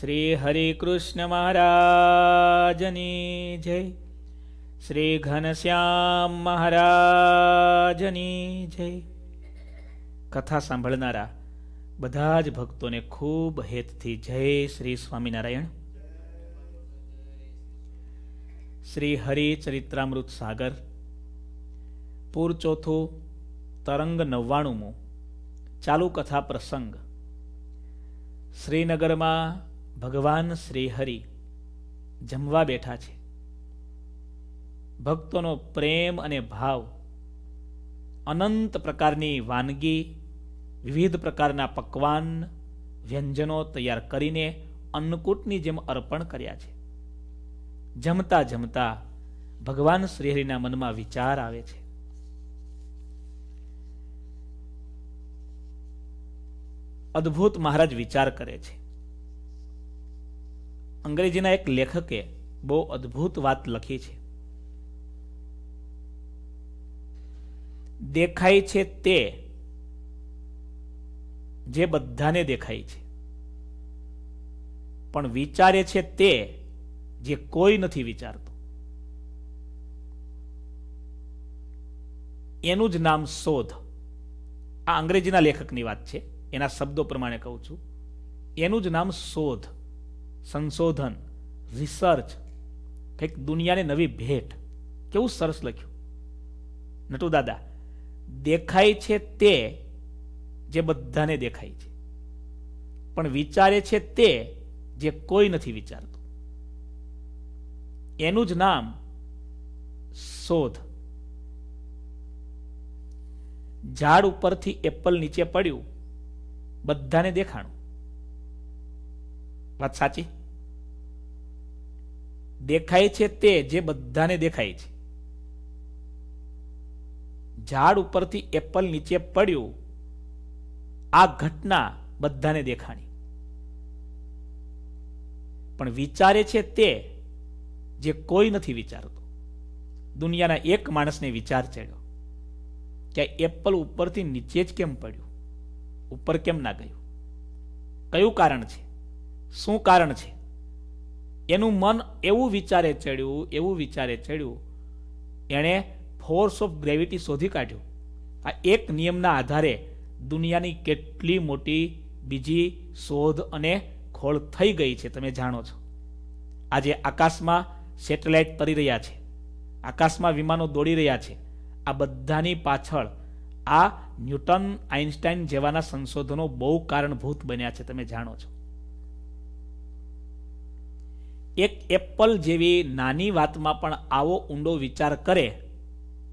શ્રી હરિકૃષ્ણ મહારાજની જય શ્રી ઘનશ્યામ મહારાજની જય કથા સાંભળનારા બધા જ ભક્તોને ખૂબ હેતથી જય શ્રી સ્વામિનારાયણ શ્રી હરિચરિત્રામૃત સાગર પૂર ચોથું તરંગ નવ્વાણુંમું ચાલુ કથા પ્રસંગ શ્રીનગરમાં ભગવાન શ્રી જમવા બેઠા છે ભક્તોનો પ્રેમ અને ભાવ અનંત પ્રકારની વાનગી વિવિધ પ્રકારના પકવાન વ્યંજનો તૈયાર કરીને અન્નકૂટની જેમ અર્પણ કર્યા છે જમતા જમતા ભગવાન શ્રીહરિના મનમાં વિચાર આવે છે અદ્ભુત મહારાજ વિચાર કરે છે અંગ્રેજીના એક લેખકે બહુ અદ્ભુત વાત લખી છે દેખાય છે તે જે બધાને દેખાય છે પણ વિચારે છે તે જે કોઈ નથી વિચારતું એનું જ નામ શોધ આ અંગ્રેજીના લેખકની વાત છે એના શબ્દો પ્રમાણે કહું છું એનું જ નામ શોધ સંશોધન રિસર્ચ કંઈક દુનિયાની નવી ભેટ કેવું સરસ લખ્યું નટુ દાદા દેખાય છે તે જે બધાને દેખાય છે પણ વિચારે છે તે જે કોઈ નથી વિચારતું એનું જ નામ શોધ ઝાડ ઉપરથી એપલ નીચે પડ્યું બધાને દેખાણું વાત સાચી દેખાય છે તે જે બધાને દેખાય છે ઝાડ ઉપરથી એપલ નીચે પડ્યું આ ઘટના બધાને દેખાણી પણ વિચારે છે તે જે કોઈ નથી વિચારતો દુનિયાના એક માણસને વિચાર ચડ્યો કે એપલ ઉપરથી નીચે જ કેમ પડ્યું ઉપર કેમ ના ગયું કયું કારણ છે શું કારણ છે એનું મન એવું વિચારે ચડ્યું એવું વિચારે ચડ્યું એણે ફોર્સ ઓફ ગ્રેવિટી શોધી કાઢ્યું આ એક નિયમના આધારે દુનિયાની કેટલી મોટી બીજી શોધ અને ખોળ થઈ ગઈ છે તમે જાણો છો આજે આકાશમાં સેટેલાઇટ તરી રહ્યા છે આકાશમાં વિમાનો દોડી રહ્યા છે આ બધાની પાછળ આ ન્યૂટન આઇન્સ્ટાઇન જેવાના સંશોધનો બહુ કારણભૂત બન્યા છે તમે જાણો છો એક એપલ જેવી નાની વાતમાં પણ આવો ઊંડો વિચાર કરે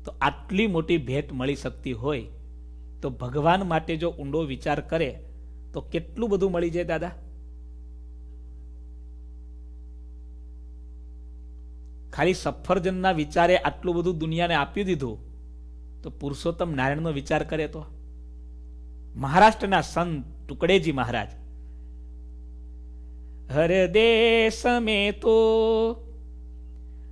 તો આટલી મોટી ભેટ મળી શકતી હોય તો ભગવાન માટે જો ઊંડો વિચાર કરે તો કેટલું બધું મળી જાય દાદા ખાલી સફરજનના વિચારે આટલું બધું દુનિયાને આપી દીધું તો પુરુષોત્તમ નારાયણનો વિચાર કરે તો મહારાષ્ટ્રના સંત ટુકડેજી મહારાજ હર દે તો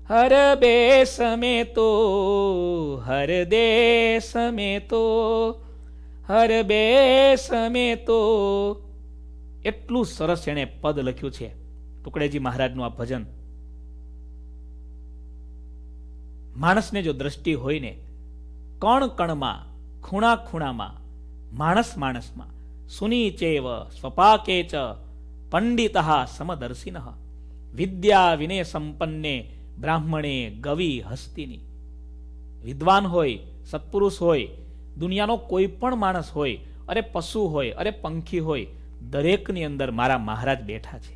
હર બે સમે તો હર દે તો હર બે સમે તો એટલું સરસ એણે પદ લખ્યું છે ટુકડેજી મહારાજનું આ ભજન માણસને જો દ્રષ્ટિ હોય ને કણ કણમાં ખૂણા ખૂણામાં માણસ માણસમાં સુનિચેવ ચેવ સ્વપાકે ચ પંડિત સમદર્શિન વિદ્યા વિનય સંપન્ને બ્રાહ્મણે ગવિ હસ્તિની વિદ્વાન હોય સત્પુરુષ હોય દુનિયાનો કોઈ પણ માણસ હોય અરે પશુ હોય અરે પંખી હોય દરેકની અંદર મારા મહારાજ બેઠા છે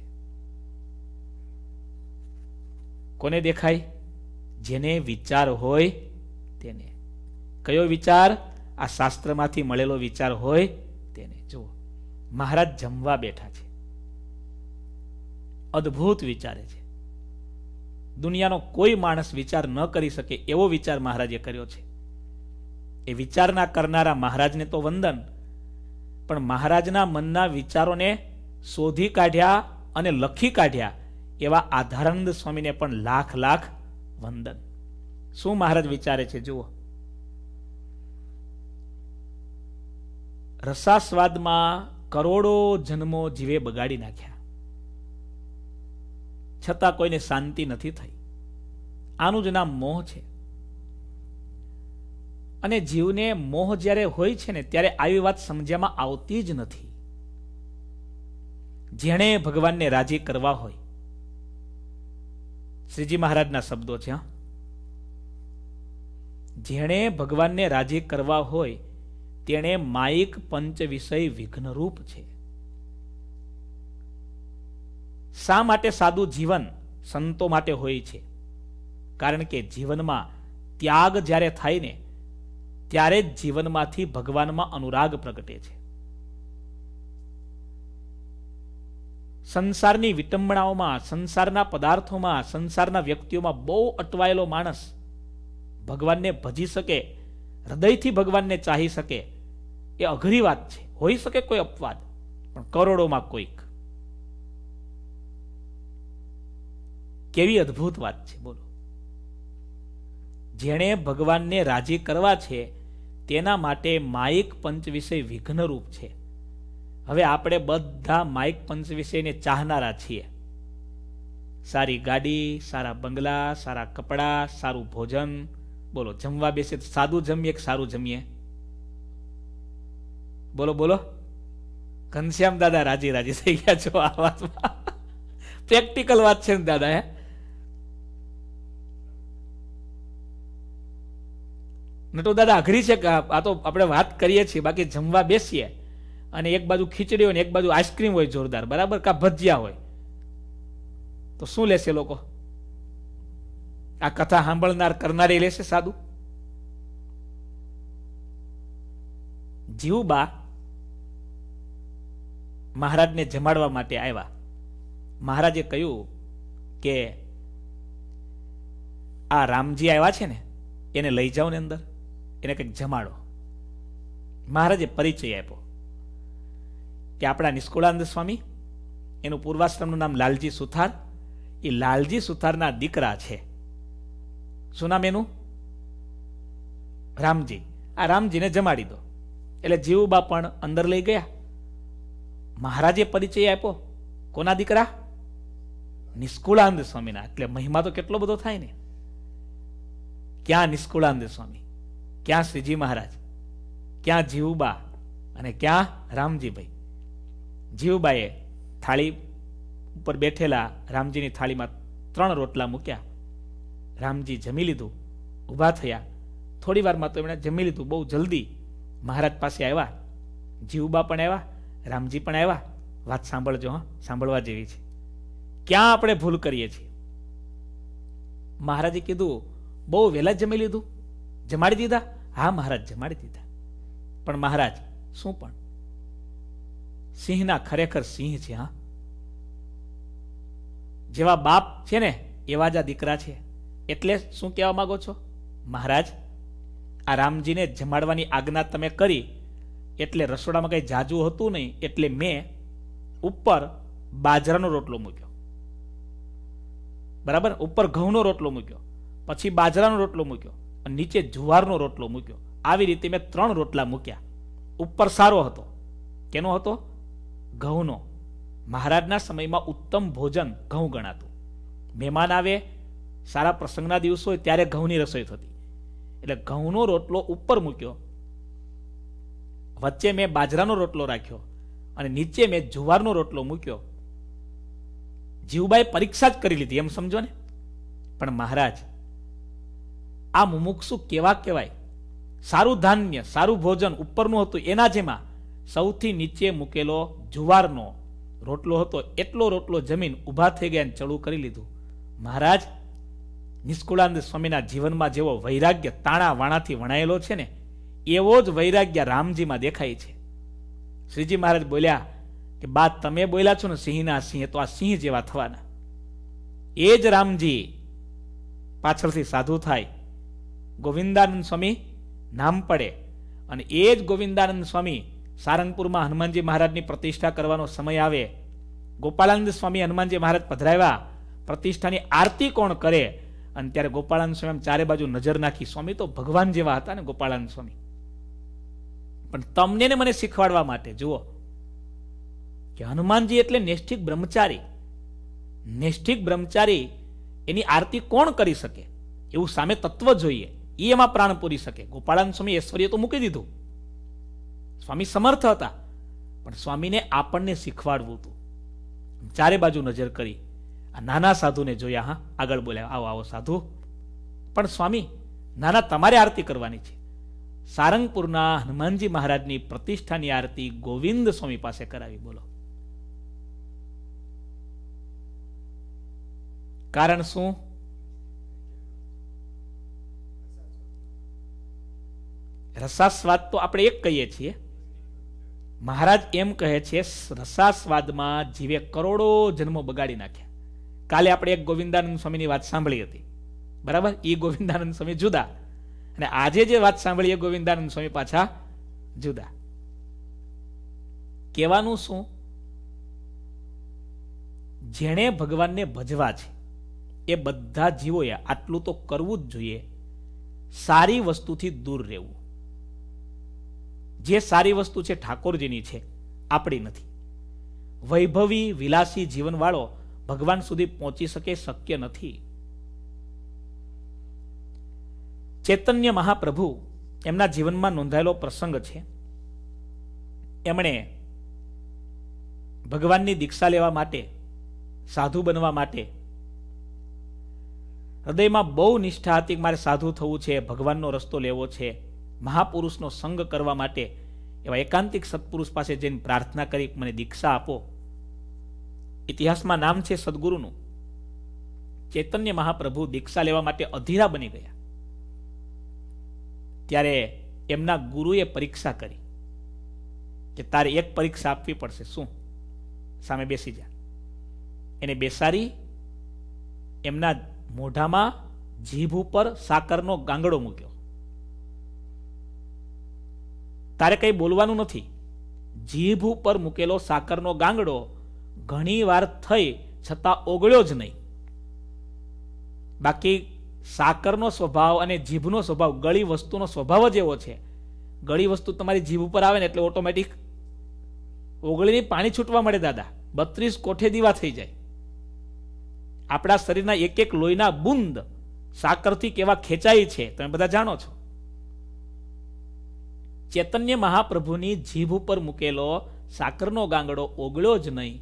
કોને દેખાય જેને વિચાર હોય તેને કયો વિચાર આ શાસ્ત્રમાંથી મળેલો વિચાર હોય તેને જુઓ મહારાજ જમવા બેઠા છે અદ્ભુત વિચારે છે દુનિયાનો કોઈ માણસ વિચાર ન કરી શકે એવો વિચાર મહારાજે કર્યો છે એ વિચારના કરનારા મહારાજને તો વંદન પણ મહારાજના મનના વિચારોને શોધી કાઢ્યા અને લખી કાઢ્યા એવા આધારાનંદ સ્વામીને પણ લાખ લાખ વંદન શું મહારાજ વિચારે છે જુઓ રસાસ્વાદમાં કરોડો જન્મો જીવે બગાડી નાખ્યા છતાં કોઈને શાંતિ નથી થઈ આનું જ નામ મોહ છે અને જીવને મોહ જ્યારે હોય છે ને ત્યારે આવી વાત સમજ્યામાં આવતી જ નથી જેણે ભગવાનને રાજી કરવા હોય શ્રીજી મહારાજના શબ્દો છે જેણે ભગવાનને રાજી કરવા હોય તેણે માયિક પંચ વિષય વિઘ્નરૂપ છે શા માટે સાદું જીવન સંતો માટે હોય છે કારણ કે જીવનમાં ત્યાગ જ્યારે થાય ને ત્યારે જ જીવનમાંથી ભગવાનમાં અનુરાગ પ્રગટે છે સંસારની વિટંબણાઓમાં સંસારના પદાર્થોમાં સંસારના વ્યક્તિઓમાં બહુ અટવાયેલો માણસ ભગવાનને ભજી શકે હૃદયથી ભગવાનને ચાહી શકે એ અઘરી વાત છે હોઈ શકે કોઈ અપવાદ પણ કરોડોમાં કોઈક કેવી અદ્ભુત વાત છે બોલો જેણે ભગવાનને રાજી કરવા છે તેના માટે માઇક પંચ વિષય વિઘ્નરૂપ છે હવે આપણે બધા માઇક પંચ વિષયને ચાહનારા છીએ સારી ગાડી સારા બંગલા સારા કપડાં સારું ભોજન બોલો જમવા બેસે સાદું જમીએ કે સારું જમીએ બોલો બોલો ઘનશ્યામ દાદા રાજી રાજી થઈ ગયા છો આ વાતમાં પ્રેક્ટિકલ વાત છે ને દાદા હે ન તો દાદા અઘરી છે કે આ તો આપણે વાત કરીએ છીએ બાકી જમવા બેસીએ અને એક બાજુ ખીચડી હોય ને એક બાજુ આઈસ્ક્રીમ હોય જોરદાર બરાબર કા ભજીયા હોય તો શું લેશે લોકો આ કથા સાંભળનાર કરનારી લેશે સાદું જીવબા મહારાજને જમાડવા માટે આવ્યા મહારાજે કહ્યું કે આ રામજી આવ્યા છે ને એને લઈ જાઓ ને અંદર એને કંઈક જમાડો મહારાજે પરિચય આપ્યો કે આપણા નિષ્કુળાનંદ સ્વામી એનું પૂર્વાશ્રમનું નામ લાલજી સુથાર એ લાલજી સુથારના દીકરા છે શું નામ એનું રામજી આ રામજીને જમાડી દો એટલે જીવુબા પણ અંદર લઈ ગયા મહારાજે પરિચય આપ્યો કોના દીકરા નિષ્કુળાનંદ સ્વામીના એટલે મહિમા તો કેટલો બધો થાય ને ક્યાં નિષ્કુળાનંદ સ્વામી ક્યાં શ્રીજી મહારાજ ક્યાં જીવુબા અને ક્યાં રામજીભાઈ જીવબાએ થાળી ઉપર બેઠેલા રામજીની થાળીમાં ત્રણ રોટલા મૂક્યા રામજી જમી લીધું ઊભા થયા થોડી વારમાં તો એમણે જમી લીધું બહુ જલ્દી મહારાજ પાસે આવ્યા જીવુબા પણ આવ્યા રામજી પણ આવ્યા વાત સાંભળજો હા સાંભળવા જેવી છે ક્યાં આપણે ભૂલ કરીએ છીએ મહારાજે કીધું બહુ વહેલા જમી લીધું જમાડી દીધા હા મહારાજ જમાડી દીધા પણ મહારાજ શું પણ સિંહના ખરેખર સિંહ છે હા જેવા બાપ છે ને એવા જ આ દીકરા છે એટલે શું કહેવા માગો છો મહારાજ આ રામજીને જમાડવાની આજ્ઞા તમે કરી એટલે રસોડામાં કંઈ જાજુ હતું નહીં એટલે મેં ઉપર બાજરાનો રોટલો મૂક્યો બરાબર ઉપર ઘઉંનો રોટલો મૂક્યો પછી બાજરાનો રોટલો મૂક્યો નીચે જુવારનો રોટલો મૂક્યો આવી રીતે મેં ત્રણ રોટલા મૂક્યા ઉપર સારો હતો કેનો હતો ઘઉંનો મહારાજના સમયમાં ઉત્તમ ભોજન ઘઉં ગણાતું મહેમાન આવે સારા પ્રસંગના દિવસો હોય ત્યારે ઘઉંની રસોઈ થતી એટલે ઘઉંનો રોટલો ઉપર મૂક્યો વચ્ચે મેં બાજરાનો રોટલો રાખ્યો અને નીચે મેં જુવારનો રોટલો મૂક્યો જીવબાઈ પરીક્ષા જ કરી લીધી એમ સમજો ને પણ મહારાજ આ મુમુક્ષુ કેવા કહેવાય સારું ધાન્ય સારું ભોજન ઉપરનું હતું એના જેમાં સૌથી નીચે મૂકેલો જુવારનો રોટલો હતો એટલો રોટલો જમીન ઊભા થઈ ગયા ચડું કરી લીધું મહારાજ નિષ્કુળાનંદ સ્વામીના જીવનમાં જેવો વૈરાગ્ય તાણા વાણાથી વણાયેલો છે ને એવો જ વૈરાગ્ય રામજીમાં દેખાય છે શ્રીજી મહારાજ બોલ્યા કે બા તમે બોલ્યા છો ને સિંહના સિંહ તો આ સિંહ જેવા થવાના એ જ રામજી પાછળથી સાધુ થાય ગોવિંદાનંદ સ્વામી નામ પડે અને એ જ ગોવિંદાનંદ સ્વામી સારંગપુરમાં હનુમાનજી મહારાજની પ્રતિષ્ઠા કરવાનો સમય આવે ગોપાળાનંદ સ્વામી હનુમાનજી મહારાજ પધરાવ્યા પ્રતિષ્ઠાની આરતી કોણ કરે અને ત્યારે ગોપાળાનંદ સ્વામી ચારે બાજુ નજર નાખી સ્વામી તો ભગવાન જેવા હતા ને ગોપાળાનંદ સ્વામી પણ તમને મને શીખવાડવા માટે જુઓ કે હનુમાનજી એટલે નિષ્ઠિક બ્રહ્મચારી નિષ્ઠિક બ્રહ્મચારી એની આરતી કોણ કરી શકે એવું સામે તત્વ જોઈએ એ એમાં પ્રાણ પૂરી શકે ગોપાળાન સ્વામી ઐશ્વર્ય તો મૂકી દીધું સ્વામી સમર્થ હતા પણ સ્વામીને આપણને શીખવાડવું હતું ચારે બાજુ નજર કરી આ નાના સાધુને જોયા હા આગળ બોલ્યા આવો આવો સાધુ પણ સ્વામી નાના તમારે આરતી કરવાની છે સારંગપુરના હનુમાનજી મહારાજની પ્રતિષ્ઠાની આરતી ગોવિંદ સ્વામી પાસે કરાવી બોલો કારણ શું રસાસ્વાદ તો આપણે એક કહીએ છીએ મહારાજ એમ કહે છે રસાસ્વાદમાં જીવે કરોડો જન્મો બગાડી નાખ્યા કાલે આપણે એક ગોવિંદાનંદ સ્વામીની વાત સાંભળી હતી બરાબર એ ગોવિંદાનંદ સ્વામી જુદા અને આજે જે વાત સાંભળીએ ગોવિંદાનંદ સ્વામી પાછા જુદા કહેવાનું શું જેણે ભગવાનને ભજવા છે એ બધા જીવોએ આટલું તો કરવું જ જોઈએ સારી વસ્તુથી દૂર રહેવું જે સારી વસ્તુ છે ઠાકોરજીની છે આપણી નથી વૈભવી વિલાસી જીવનવાળો ભગવાન સુધી પહોંચી શકે શક્ય નથી ચૈતન્ય મહાપ્રભુ એમના જીવનમાં નોંધાયેલો પ્રસંગ છે એમણે ભગવાનની દીક્ષા લેવા માટે સાધુ બનવા માટે હૃદયમાં બહુ નિષ્ઠા હતી મારે સાધુ થવું છે ભગવાનનો રસ્તો લેવો છે મહાપુરુષનો સંગ કરવા માટે એવા એકાંતિક સત્પુરુષ પાસે જઈને પ્રાર્થના કરી મને દીક્ષા આપો ઇતિહાસમાં નામ છે સદગુરુનું ચૈતન્ય મહાપ્રભુ દીક્ષા લેવા માટે અધીરા બની ગયા ત્યારે એમના ગુરુએ પરીક્ષા કરી કે તારે એક પરીક્ષા આપવી પડશે શું સામે બેસી જા એને બેસારી એમના મોઢામાં જીભ ઉપર સાકરનો ગાંગડો મૂક્યો તારે કંઈ બોલવાનું નથી જીભ ઉપર મૂકેલો સાકરનો ગાંગડો ઘણી વાર થઈ છતાં ઓગળ્યો જ નહીં બાકી સાકરનો સ્વભાવ અને જીભનો સ્વભાવ ગળી વસ્તુનો સ્વભાવ જ એવો છે ગળી વસ્તુ તમારી જીભ ઉપર આવે ને એટલે ઓટોમેટિક ઓગળીની પાણી છૂટવા મળે દાદા બત્રીસ કોઠે દીવા થઈ જાય આપણા શરીરના એક એક લોહીના બુંદ સાકરથી કેવા ખેંચાય છે તમે બધા જાણો છો ચૈતન્ય મહાપ્રભુની જીભ ઉપર મૂકેલો સાકરનો ગાંગડો ઓગળ્યો જ નહીં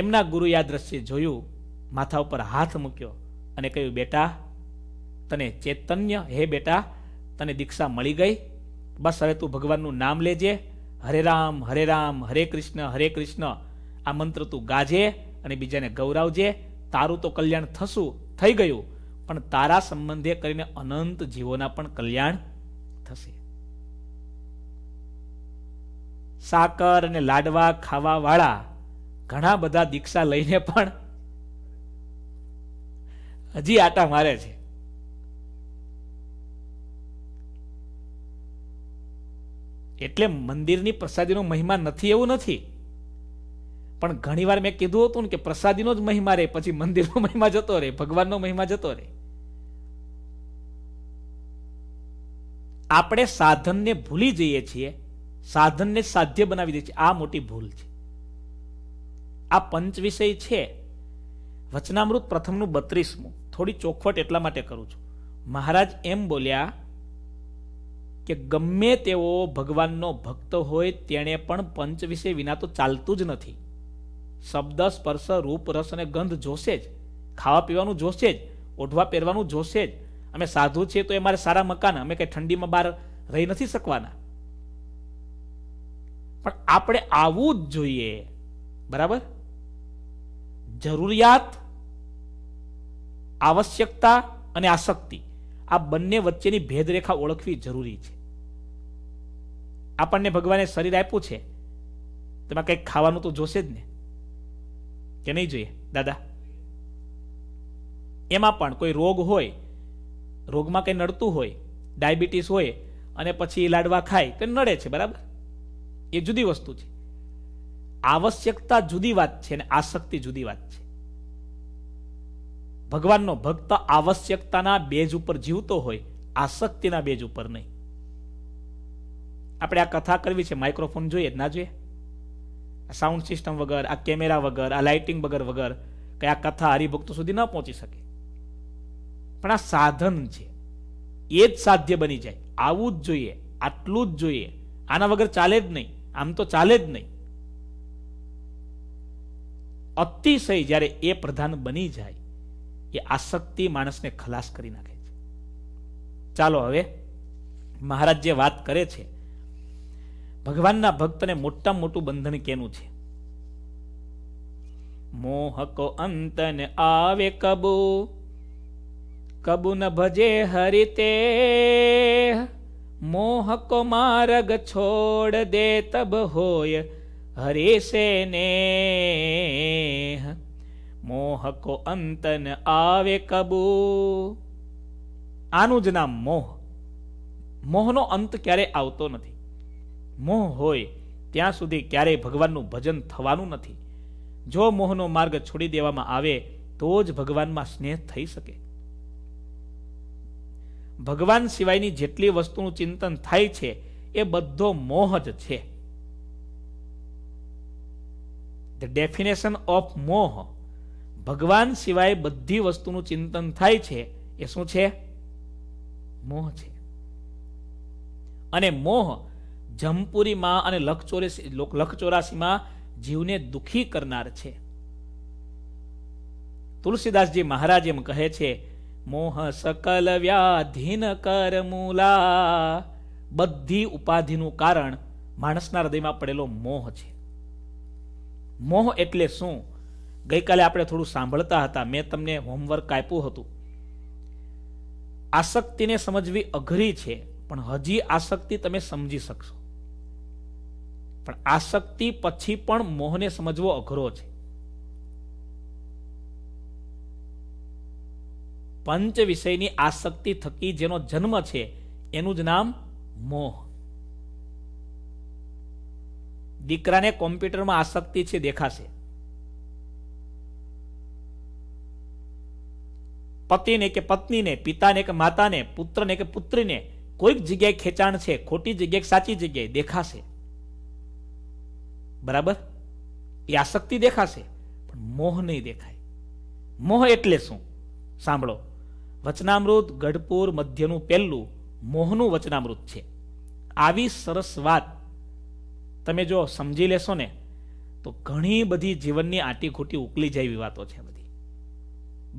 એમના ગુરુએ આ દ્રશ્ય જોયું માથા ઉપર હાથ મૂક્યો અને કહ્યું બેટા તને ચૈતન્ય હે બેટા તને દીક્ષા મળી ગઈ બસ હવે તું ભગવાનનું નામ લેજે હરે રામ હરે રામ હરે કૃષ્ણ હરે કૃષ્ણ આ મંત્ર તું ગાજે અને બીજાને ગૌરાવજે તારું તો કલ્યાણ થશું થઈ ગયું પણ તારા સંબંધે કરીને અનંત જીવોના પણ કલ્યાણ થશે સાકર અને લાડવા ખાવા વાળા ઘણા બધા દીક્ષા લઈને પણ હજી આટા મારે છે એટલે મંદિરની પ્રસાદીનો મહિમા નથી એવું નથી પણ ઘણીવાર મેં કીધું હતું ને કે પ્રસાદીનો જ મહિમા રહે પછી મંદિરનો મહિમા જતો રહે ભગવાનનો મહિમા જતો રહે આપણે સાધનને ભૂલી જઈએ છીએ સાધનને સાધ્ય બનાવી દઈએ છીએ આ મોટી ભૂલ છે આ પંચ વિષય છે વચનામૃત પ્રથમનું બત્રીસમું થોડી ચોખવટ એટલા માટે કરું છું મહારાજ એમ બોલ્યા કે ગમે તેવો ભગવાનનો ભક્ત હોય તેણે પણ પંચ વિષય વિના તો ચાલતું જ નથી શબ્દ સ્પર્શ રૂપ રસ અને ગંધ જોશે જ ખાવા પીવાનું જોશે જ ઓઢવા પહેરવાનું જોશે જ અમે સાધુ છીએ તો એ મારે સારા મકાન અમે કઈ ઠંડીમાં બહાર રહી નથી શકવાના પણ આપણે આવવું જ જોઈએ બરાબર જરૂરિયાત આવશ્યકતા અને આસક્તિ આ બંને વચ્ચેની ભેદરેખા ઓળખવી જરૂરી છે આપણને ભગવાને શરીર આપ્યું છે તેમાં કંઈક ખાવાનું તો જોશે જ ને કે નહીં જોઈએ દાદા એમાં પણ કોઈ રોગ હોય રોગમાં કંઈ નડતું હોય ડાયાબિટીસ હોય અને પછી લાડવા ખાય તો નડે છે બરાબર એ જુદી વસ્તુ છે આવશ્યકતા જુદી વાત છે અને આસક્તિ જુદી વાત છે ભગવાનનો ભક્ત આવશ્યકતાના બેજ ઉપર જીવતો હોય આસક્તિના બેજ ઉપર નહીં આપણે આ કથા કરવી છે માઇક્રોફોન જોઈએ ના જોઈએ સાઉન્ડ સિસ્ટમ વગર આ કેમેરા વગર આ લાઇટિંગ વગર વગર કયા કથા હરિભક્તો સુધી ન પહોંચી શકે પણ આ સાધન છે એ જ સાધ્ય બની જાય આવું જ જોઈએ આટલું જ જોઈએ આના વગર ચાલે જ નહીં આમ તો ચાલે જ નહીં અતિશય જ્યારે એ પ્રધાન બની જાય એ આસક્તિ માણસને ખલાસ કરી નાખે છે ચાલો હવે મહારાજ જે વાત કરે છે ભગવાનના ભક્તને મોટામાં મોટું બંધન કેનું છે મોહકો અંતને આવે કબૂ કબુન ભજે હરિતે મોહકો માર્ગ છોડ દે તબ હોય હરેશે ને મોહકો અંતન આવે કબુ આનું જ નામ મોહ મોહનો અંત ક્યારે આવતો નથી મોહ હોય ત્યાં સુધી ક્યારેય ભગવાનનું ભજન થવાનું નથી જો મોહનો માર્ગ છોડી દેવામાં આવે તો જ ભગવાનમાં સ્નેહ થઈ શકે ભગવાન સિવાયની જેટલી વસ્તુનું ચિંતન થાય છે એ બધો મોહ જ છે ધ ડેફિનેશન ઓફ મોહ ભગવાન સિવાય બધી વસ્તુનું ચિંતન થાય છે એ શું છે મોહ છે અને મોહ જમપુરીમાં અને લખચોરી લખચોરાસીમાં જીવને દુખી કરનાર છે તુલસીદાસજી મહારાજ એમ કહે છે મોહ સકલ વ્યાધીન કર મૂલા બધી ઉપાધિનું કારણ માણસના હૃદયમાં પડેલો મોહ છે મોહ એટલે શું ગઈકાલે આપણે થોડું સાંભળતા હતા મેં તમને હોમવર્ક આપ્યું હતું આસક્તિને સમજવી અઘરી છે પણ હજી આસક્તિ તમે સમજી શકશો પણ આસક્તિ પછી પણ મોહને સમજવો અઘરો છે પંચ વિષયની આસક્તિ થકી જેનો જન્મ છે એનું જ નામ મોહ દીકરાને કોમ્પ્યુટરમાં આસક્તિ છે દેખાશે પતિને કે પત્નીને પિતાને કે માતાને પુત્રને કે પુત્રીને કોઈક જગ્યાએ ખેંચાણ છે ખોટી જગ્યાએ સાચી જગ્યાએ દેખાશે બરાબર એ આસક્તિ દેખાશે પણ મોહ નહીં દેખાય મોહ એટલે શું સાંભળો વચનામૃત ગઢપુર મધ્યનું પહેલું મોહનું વચનામૃત છે આવી સરસ વાત તમે જો સમજી લેશો ને તો ઘણી બધી જીવનની આંટીખૂટી ઉકલી જાય એવી વાતો છે બધી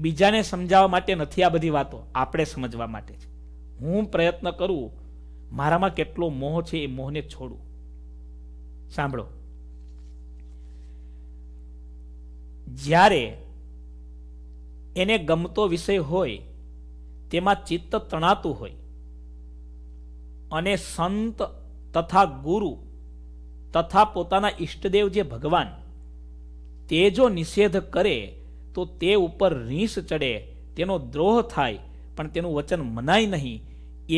બીજાને સમજાવવા માટે નથી આ બધી વાતો આપણે સમજવા માટે છે હું પ્રયત્ન કરું મારામાં કેટલો મોહ છે એ મોહને છોડું સાંભળો જ્યારે એને ગમતો વિષય હોય તેમાં ચિત્ત તણાતું હોય અને સંત તથા ગુરુ તથા પોતાના ઈષ્ટદેવ જે ભગવાન તે જો નિષેધ કરે તો તે ઉપર રીસ ચડે તેનો દ્રોહ થાય પણ તેનું વચન મનાય નહીં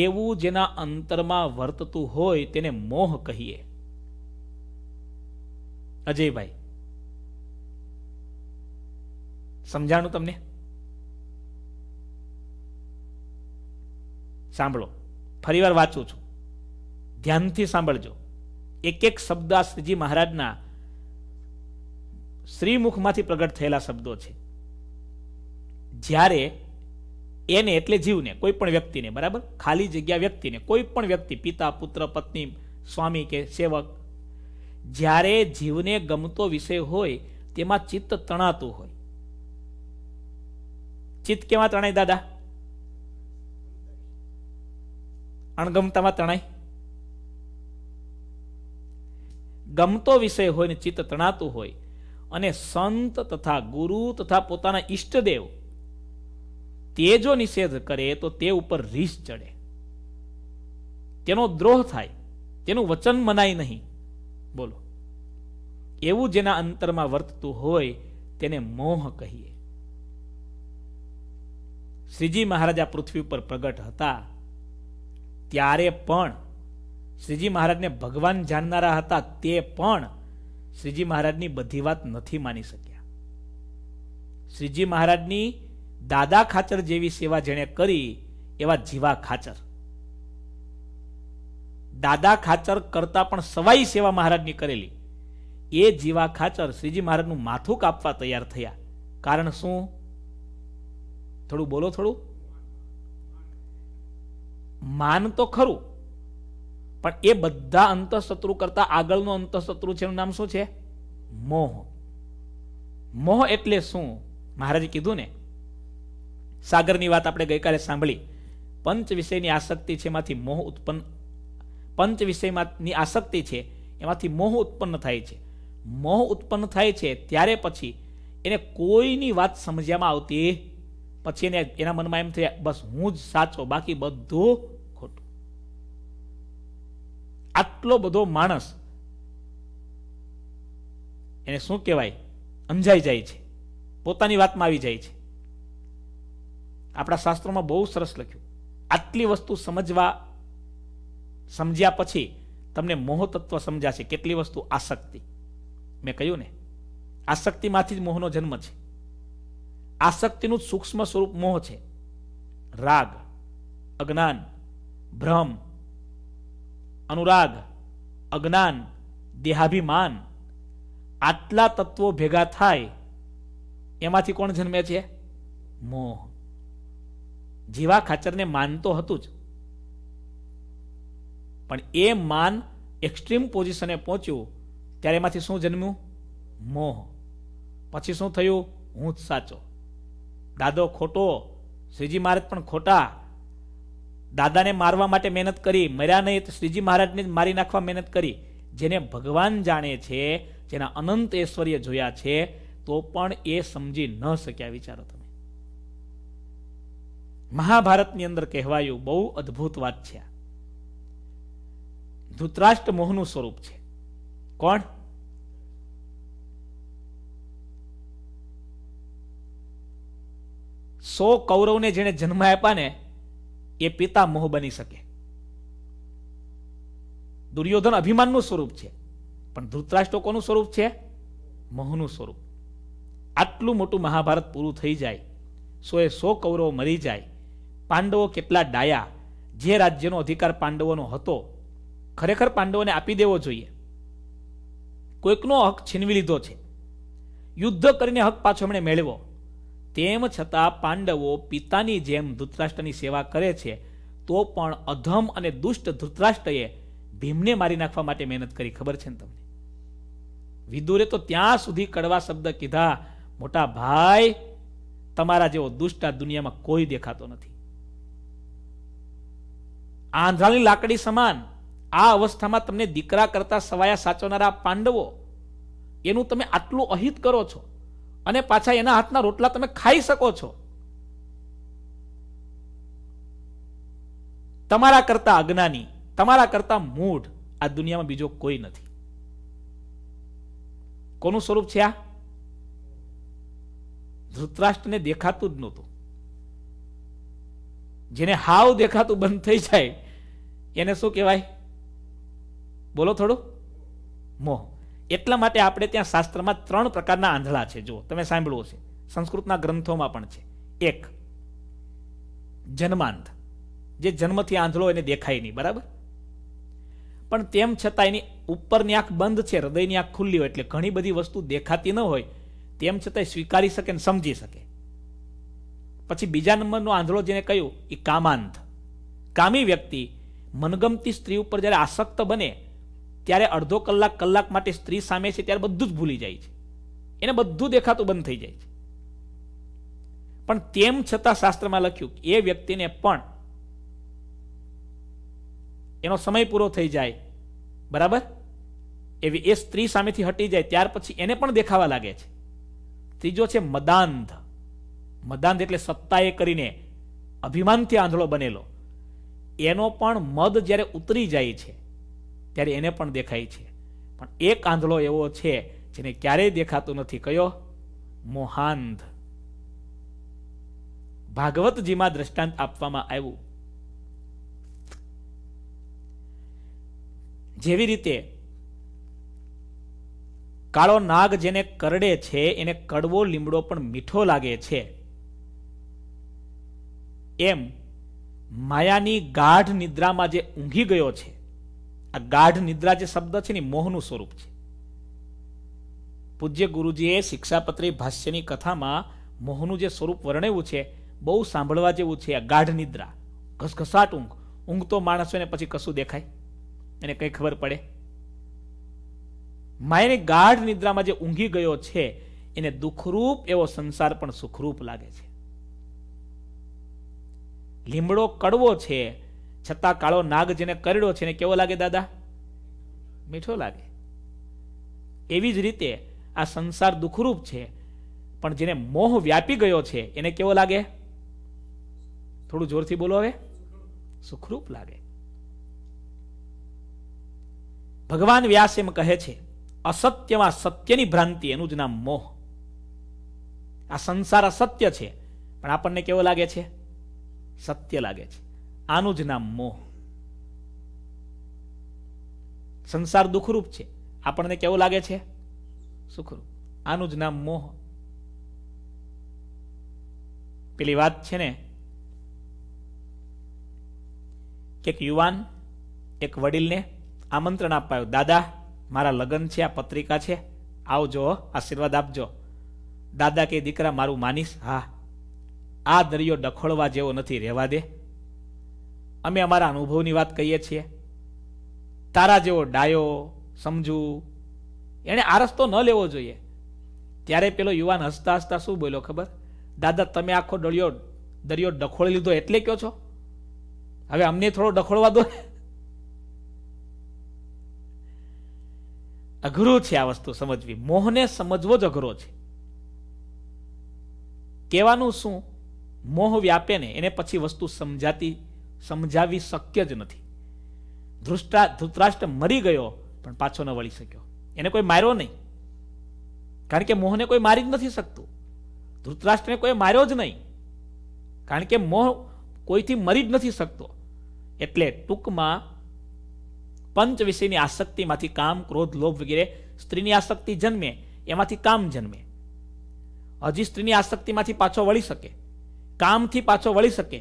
એવું જેના અંતરમાં વર્તતું હોય તેને મોહ કહીએ અજયભાઈ સમજાણું તમને સાંભળો ફરીવાર વાંચું છું ધ્યાનથી સાંભળજો એક એક શબ્દ આ શ્રીજી મહારાજના શ્રીમુખમાંથી પ્રગટ થયેલા શબ્દો છે જ્યારે એને એટલે જીવને કોઈ પણ વ્યક્તિને બરાબર ખાલી જગ્યા વ્યક્તિને કોઈ પણ વ્યક્તિ પિતા પુત્ર પત્ની સ્વામી કે સેવક જ્યારે જીવને ગમતો વિષય હોય તેમાં ચિત્ત તણાતું હોય ચિત્ત કેવા તણાય દાદા અણગમતામાં તણાય ગમતો વિષય હોય ને ચિત્ત તણાતું હોય અને સંત તથા ગુરુ તથા પોતાના ઈષ્ટદેવ તે જો નિષેધ કરે તો તે ઉપર રીસ ચડે તેનો દ્રોહ થાય તેનું વચન મનાય નહીં બોલો એવું જેના અંતરમાં વર્તતું હોય તેને મોહ કહીએ શ્રીજી મહારાજા પૃથ્વી ઉપર પ્રગટ હતા ત્યારે પણ શ્રીજી મહારાજને ભગવાન જાણનારા હતા તે પણ શ્રીજી મહારાજની બધી વાત નથી માની શક્યા શ્રીજી મહારાજની દાદા ખાચર જેવી સેવા જેણે કરી એવા જીવા ખાચર દાદા ખાચર કરતા પણ સવાઈ સેવા મહારાજની કરેલી એ જીવા ખાચર શ્રીજી મહારાજનું માથું કાપવા તૈયાર થયા કારણ શું થોડું બોલો થોડું માન તો ખરું પણ એ બધા અંતઃશત્રુ કરતા આગળનો અંતઃશત્રુ છે એનું નામ શું છે મોહ મોહ એટલે શું મહારાજે કીધું ને સાગરની વાત આપણે ગઈકાલે સાંભળી પંચ વિષયની આસક્તિ છે એમાંથી મોહ ઉત્પન્ન પંચ વિષયમાંની આસક્તિ છે એમાંથી મોહ ઉત્પન્ન થાય છે મોહ ઉત્પન્ન થાય છે ત્યારે પછી એને કોઈની વાત સમજ્યામાં આવતી પછી એને એના મનમાં એમ થયા બસ હું જ સાચો બાકી બધું આટલો બધો માણસ એને શું કહેવાય અંજાઈ જાય છે પોતાની વાતમાં આવી જાય છે આપણા શાસ્ત્રોમાં બહુ સરસ લખ્યું આટલી વસ્તુ સમજવા સમજ્યા પછી તમને મોહ તત્વ સમજાશે કેટલી વસ્તુ આસક્તિ મેં કહ્યું ને આસક્તિમાંથી જ મોહનો જન્મ છે આસક્તિનું સૂક્ષ્મ સ્વરૂપ મોહ છે રાગ અજ્ઞાન ભ્રમ અનુરાગ અજ્ઞાન દેહાભિમાન આટલા તત્વો ભેગા થાય એમાંથી કોણ જન્મે છે મોહ જીવા ખાચરને માન તો હતું જ પણ એ માન એક્સ્ટ્રીમ પોઝિશને પહોંચ્યું ત્યારે એમાંથી શું જન્મ્યું મોહ પછી શું થયું હું જ સાચો દાદો ખોટો શ્રીજી મહારાજ પણ ખોટા દાદાને મારવા માટે મહેનત કરી મર્યા નહીં તો શ્રીજી મહારાજને મારી નાખવા મહેનત કરી જેને ભગવાન જાણે છે જેના અનંત ઐશ્વર્ય જોયા છે તો પણ એ સમજી ન શક્યા વિચારો તમે મહાભારતની અંદર કહેવાયું બહુ અદ્ભુત વાત છે ધૃતરાષ્ટ્ર મોહનું સ્વરૂપ છે કોણ સો કૌરવને જેને જન્મ આપ્યા ને એ પિતા મોહ બની શકે દુર્યોધન અભિમાનનું સ્વરૂપ છે પણ ધૃતરાષ્ટ્ર કોનું સ્વરૂપ છે મોહનું સ્વરૂપ આટલું મોટું મહાભારત પૂરું થઈ જાય સો એ સો કૌરવો મરી જાય પાંડવો કેટલા ડાયા જે રાજ્યનો અધિકાર પાંડવોનો હતો ખરેખર પાંડવોને આપી દેવો જોઈએ કોઈકનો હક છીનવી લીધો છે યુદ્ધ કરીને હક પાછો એમણે મેળવ્યો તેમ છતાં પાંડવો પિતાની જેમ ધૃતરાષ્ટ્રની સેવા કરે છે તો પણ અધમ અને દુષ્ટ ધૃતરાષ્ટ્રએ ભીમને મારી નાખવા માટે મહેનત કરી ખબર છે ને તમને વિદુરે તો ત્યાં સુધી કડવા શબ્દ કીધા મોટા ભાઈ તમારા જેવો દુષ્ટ આ દુનિયામાં કોઈ દેખાતો નથી આંધળાની લાકડી સમાન આ અવસ્થામાં તમને દીકરા કરતા સવાયા સાચવનારા પાંડવો એનું તમે આટલું અહિત કરો છો અને પાછા એના હાથના રોટલા તમે ખાઈ શકો છો તમારા કરતા અજ્ઞાની તમારા કરતા મૂઢ આ દુનિયામાં બીજો કોઈ નથી કોનું સ્વરૂપ છે આ ધૃતરાષ્ટ્રને દેખાતું જ નહોતું જેને હાવ દેખાતું બંધ થઈ જાય એને શું કહેવાય બોલો થોડું મોહ એટલા માટે આપણે ત્યાં શાસ્ત્રમાં ત્રણ પ્રકારના આંધળા છે જો તમે સાંભળવો છે સંસ્કૃતના ગ્રંથોમાં પણ છે એક જન્માંધ જે જન્મથી આંધળો એને દેખાય નહીં બરાબર પણ તેમ છતાં એની ઉપરની આંખ બંધ છે હૃદયની આંખ ખુલ્લી હોય એટલે ઘણી બધી વસ્તુ દેખાતી ન હોય તેમ છતાં સ્વીકારી શકે ને સમજી શકે પછી બીજા નંબરનો આંધળો જેને કહ્યું એ કામાંધ કામી વ્યક્તિ મનગમતી સ્ત્રી ઉપર જ્યારે આસક્ત બને ત્યારે અડધો કલાક કલાક માટે સ્ત્રી સામે છે ત્યારે બધું જ ભૂલી જાય છે એને બધું દેખાતું બંધ થઈ જાય છે પણ તેમ છતાં શાસ્ત્રમાં લખ્યું એ વ્યક્તિને પણ એનો સમય પૂરો થઈ જાય બરાબર એવી એ સ્ત્રી સામેથી હટી જાય ત્યાર પછી એને પણ દેખાવા લાગે છે ત્રીજો છે મદાંધ મદાંધ એટલે સત્તાએ કરીને અભિમાનથી આંધળો બનેલો એનો પણ મદ જ્યારે ઉતરી જાય છે ત્યારે એને પણ દેખાય છે પણ એક આંધળો એવો છે જેને ક્યારેય દેખાતો નથી કયો મોહાંધ ભાગવતજીમાં દ્રષ્ટાંત આપવામાં આવ્યું જેવી રીતે કાળો નાગ જેને કરડે છે એને કડવો લીમડો પણ મીઠો લાગે છે એમ માયાની ગાઢ નિદ્રામાં જે ઊંઘી ગયો છે આ ગાઢ નિદ્રા જે શબ્દ છે ને મોહનું સ્વરૂપ છે પૂજ્ય ગુરુજીએ શિક્ષાપત્રી ભાષ્યની કથામાં મોહનું જે સ્વરૂપ વર્ણવ્યું છે બહુ સાંભળવા જેવું છે આ ગાઢ નિદ્રા ઘસઘસાટ ઊંઘ ઊંઘ તો ને પછી કશું દેખાય એને કંઈ ખબર પડે માયને ગાઢ નિદ્રામાં જે ઊંઘી ગયો છે એને દુઃખરૂપ એવો સંસાર પણ સુખરૂપ લાગે છે લીમડો કડવો છે છતાં કાળો નાગ જેને કરડ્યો છે કેવો લાગે દાદા મીઠો લાગે એવી જ રીતે આ સંસાર દુઃખરૂપ છે પણ જેને મોહ વ્યાપી ગયો છે એને કેવો લાગે થોડું જોરથી બોલો હવે સુખરૂપ લાગે ભગવાન વ્યાસ એમ કહે છે અસત્યમાં સત્યની ભ્રાંતિ એનું જ નામ મોહ આ સંસાર અસત્ય છે પણ આપણને કેવો લાગે છે સત્ય લાગે છે આનું જ નામ મોહ સંસાર દુઃખરૂપ છે આપણને કેવું લાગે છે સુખરૂપ આનું જ નામ મોહ પેલી વાત છે ને કે યુવાન એક વડીલને આમંત્રણ અપાયું દાદા મારા લગ્ન છે આ પત્રિકા છે આવજો આશીર્વાદ આપજો દાદા કે દીકરા મારું માનીશ હા આ દરિયો ડખોળવા જેવો નથી રહેવા દે અમે અમારા અનુભવની વાત કહીએ છીએ તારા જેવો ડાયો સમજુ એણે આ રસ્તો ન લેવો જોઈએ ત્યારે પેલો યુવાન હસતા હસતા શું બોલ્યો ખબર દાદા તમે આખો ડળિયો દરિયો ડખોળી લીધો એટલે કયો છો હવે અમને થોડો ડખોળવા દો અઘરું છે આ વસ્તુ સમજવી મોહને સમજવો જ અઘરો છે કહેવાનું શું મોહ વ્યાપે ને એને પછી વસ્તુ સમજાતી સમજાવી શક્ય જ નથી ધૃષ્ટા ધૃતરાષ્ટ્ર મરી ગયો પણ પાછો ન વળી શક્યો એને કોઈ માર્યો નહીં કારણ કે મોહને કોઈ મારી જ નથી શકતું ધૃતરાષ્ટ્રને કોઈ માર્યો જ નહીં કારણ કે મોહ કોઈથી મરી જ નથી શકતો એટલે ટૂંકમાં પંચ વિષયની આસક્તિમાંથી કામ ક્રોધ લોભ વગેરે સ્ત્રીની આસક્તિ જન્મે એમાંથી કામ જન્મે હજી સ્ત્રીની આસક્તિમાંથી પાછો વળી શકે કામથી પાછો વળી શકે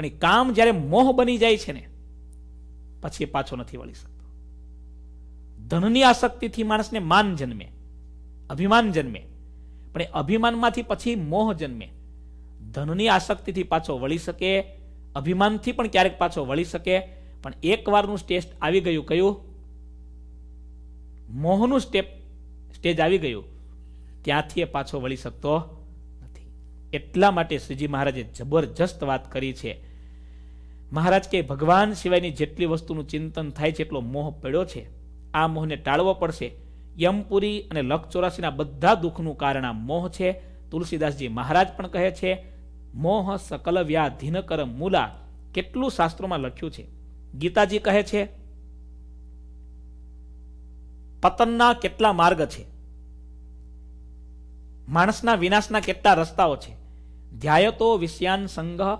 પણ એ કામ જ્યારે મોહ બની જાય છે ને પછી એ પાછો નથી વળી શકતો ધનની આસક્તિથી માણસને માન જન્મે અભિમાન જન્મે પણ એ અભિમાનમાંથી પછી મોહ જન્મે ધનની આસક્તિથી પાછો વળી શકે અભિમાનથી પણ ક્યારેક પાછો વળી શકે પણ એક વારનું ટેસ્ટ આવી ગયું કયું મોહનું સ્ટેપ સ્ટેજ આવી ગયું ત્યાંથી એ પાછો વળી શકતો નથી એટલા માટે શ્રીજી મહારાજે જબરજસ્ત વાત કરી છે મહારાજ કે ભગવાન સિવાયની જેટલી વસ્તુનું ચિંતન થાય છે એટલો મોહ પડ્યો છે આ મોહને ટાળવો પડશે યમપુરી અને લખ ચોરાસીના બધા દુઃખનું કારણ આ મોહ છે તુલસીદાસજી મહારાજ પણ કહે છે મોહ સકલ વ્યાધીન કર મૂલા કેટલું શાસ્ત્રોમાં લખ્યું છે ગીતાજી કહે છે પતનના કેટલા માર્ગ છે માણસના વિનાશના કેટલા રસ્તાઓ છે ધ્યાયતો વિષયાન સંઘ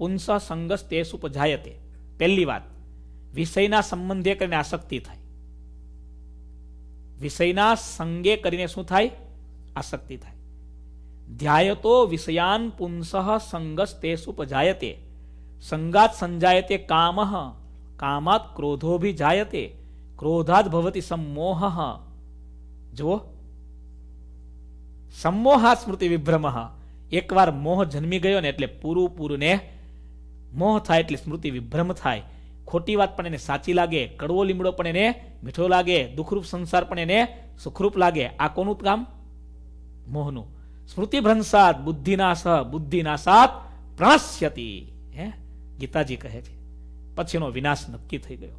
પુંસ સંગસ તેસ ઉપજાયતે પહેલી વાત વિષયના સંબંધે કરીને આસક્તિ થાય વિષયના સંગે કરીને શું થાય આસક્તિ થાય ધ્યાય તો વિષયાન પુંસ સંગસ તેસ ઉપજાયતે સંગાત સંજાયતે કામ કામાત ક્રોધો ભી જાયતે ક્રોધાત ભવતી સમોહ જુઓ સમોહા સ્મૃતિ વિભ્રમ એકવાર મોહ જન્મી ગયો ને એટલે પૂરું પૂરું મોહ થાય એટલે સ્મૃતિ વિભ્રમ થાય ખોટી વાત પણ એને સાચી લાગે કડવો લીમડો પણ એને મીઠો લાગે દુઃખરૂપ સંસાર પણ એને સુખરૂપ લાગે આ કોનું કામ મોહનું સ્મૃતિ ભ્રંસાત બુદ્ધિનાશ બુદ્ધિનાશાત પ્રણશ્યતિ હે ગીતાજી કહે છે પછીનો વિનાશ નક્કી થઈ ગયો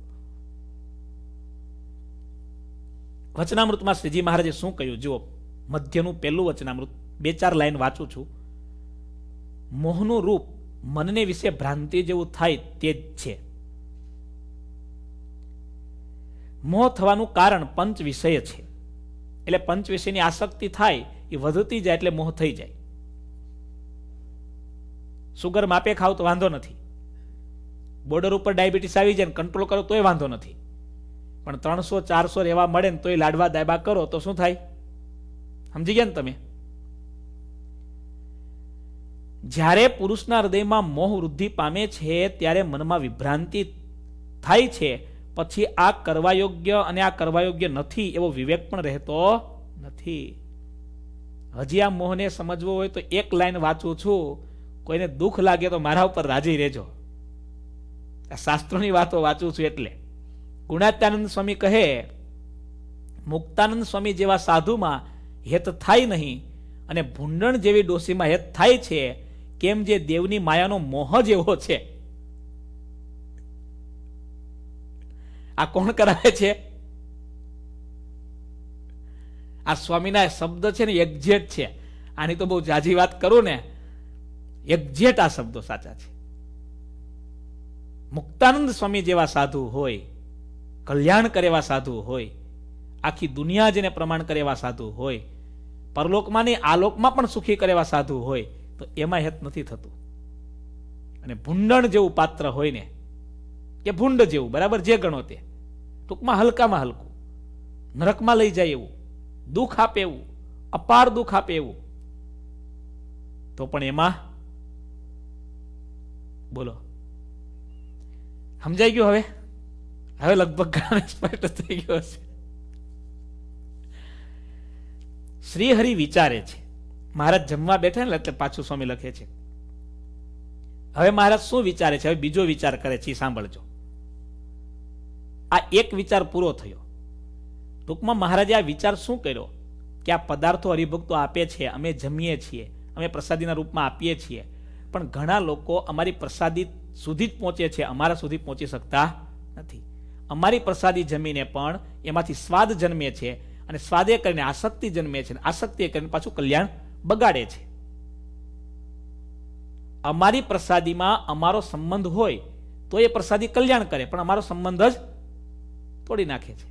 વચનામૃતમાં શ્રીજી મહારાજે શું કહ્યું જુઓ મધ્યનું પહેલું વચનામૃત બે ચાર લાઈન વાંચું છું મોહનું રૂપ મનને વિશે ભ્રાંતિ જેવું થાય તે જ છે મોહ થવાનું કારણ પંચ વિષય છે એટલે પંચ વિષયની આસક્તિ થાય એ વધતી જાય એટલે મોહ થઈ જાય સુગર માપે ખાવ તો વાંધો નથી બોર્ડર ઉપર ડાયાબિટીસ આવી જાય ને કંટ્રોલ કરો તોય વાંધો નથી પણ ત્રણસો ચારસો રહેવા મળે ને તોય લાડવા દાયબા કરો તો શું થાય સમજી ગયા ને તમે જ્યારે પુરુષના હૃદયમાં મોહ વૃદ્ધિ પામે છે ત્યારે મનમાં વિભ્રાંતિ થાય છે પછી આ કરવા યોગ્ય અને આ કરવા યોગ્ય નથી એવો વિવેક પણ રહેતો નથી હજી આ મોહને સમજવો હોય તો એક લાઈન વાંચું છું કોઈને દુઃખ લાગે તો મારા ઉપર રાજી રહેજો આ શાસ્ત્રોની વાતો વાંચું છું એટલે ગુણાત્યાનંદ સ્વામી કહે મુક્તાનંદ સ્વામી જેવા સાધુમાં હેત થાય નહીં અને ભૂંડણ જેવી ડોસીમાં હેત થાય છે કેમ જે દેવની માયાનો મોહ જ એવો છે આ કોણ કરાવે છે આ સ્વામીના શબ્દ છે ને એક્ઝેટ છે આની તો બહુ જાજી વાત કરું ને એક્ઝેટ આ શબ્દો સાચા છે મુક્તાનંદ સ્વામી જેવા સાધુ હોય કલ્યાણ કરેવા સાધુ હોય આખી દુનિયા જેને પ્રમાણ કરેવા સાધુ હોય પરલોકમાં નહીં આલોકમાં પણ સુખી કરેવા સાધુ હોય તો એમાં હેત નથી થતું અને ભૂંડણ જેવું પાત્ર હોય ને કે ભૂંડ જેવું બરાબર જે ગણો તે ટૂંકમાં હલકામાં હલકું નરકમાં લઈ જાય એવું દુઃખ આપે એવું અપાર દુઃખ આપે એવું તો પણ એમાં બોલો સમજાઈ ગયું હવે હવે લગભગ સ્પષ્ટ થઈ ગયો હશે શ્રીહરિ વિચારે છે મહારાજ જમવા બેઠા ને એટલે પાછું સ્વામી લખે છે હવે મહારાજ શું વિચારે છે હવે બીજો વિચાર કરે છે સાંભળજો આ એક વિચાર પૂરો થયો ટૂંકમાં મહારાજે આ વિચાર શું કર્યો કે આ પદાર્થો હરિભક્તો આપે છે અમે જમીએ છીએ અમે પ્રસાદીના રૂપમાં આપીએ છીએ પણ ઘણા લોકો અમારી પ્રસાદી સુધી જ પહોંચે છે અમારા સુધી પહોંચી શકતા નથી અમારી પ્રસાદી જમીને પણ એમાંથી સ્વાદ જન્મે છે અને સ્વાદે કરીને આસક્તિ જન્મે છે આસક્તિએ કરીને પાછું કલ્યાણ બગાડે છે અમારી પ્રસાદીમાં અમારો સંબંધ હોય તો એ પ્રસાદી કલ્યાણ કરે પણ અમારો સંબંધ જ તોડી નાખે છે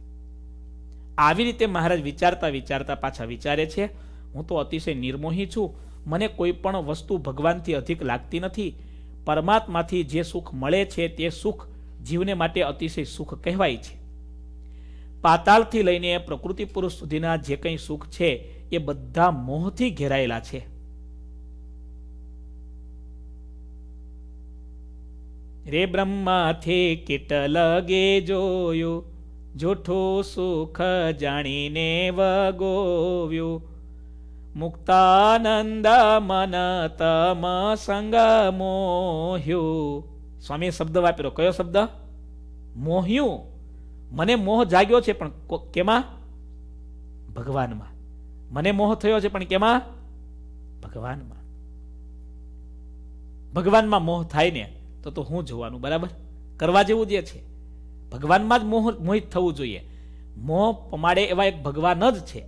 આવી રીતે મહારાજ વિચારતા વિચારતા પાછા વિચારે છે હું તો અતિશય નિર્મોહી છું મને કોઈ પણ વસ્તુ ભગવાનથી અધિક લાગતી નથી પરમાત્માથી જે સુખ મળે છે તે સુખ જીવને માટે અતિશય સુખ કહેવાય છે પાતાળથી લઈને પ્રકૃતિ પુરુષ સુધીના જે કંઈ સુખ છે એ બધા મોહથી ઘેરાયેલા છે રે બ્રહ્માથી કીટ લગે જોયો જૂઠું સુખ જાણીને વગોવ્યો મુક્તાનંદ મન તમ સંગ મોહ્યું સ્વામી શબ્દ વાપર્યો કયો શબ્દ મોહ્યું મને મોહ જાગ્યો છે પણ કેમાં ભગવાનમાં મને મોહ થયો છે પણ કેમાં ભગવાનમાં ભગવાનમાં મોહ થાય ને તો તો હું જોવાનું બરાબર કરવા જેવું જે છે ભગવાનમાં જ મોહ મોહિત થવું જોઈએ મોહ પમાડે એવા એક ભગવાન જ છે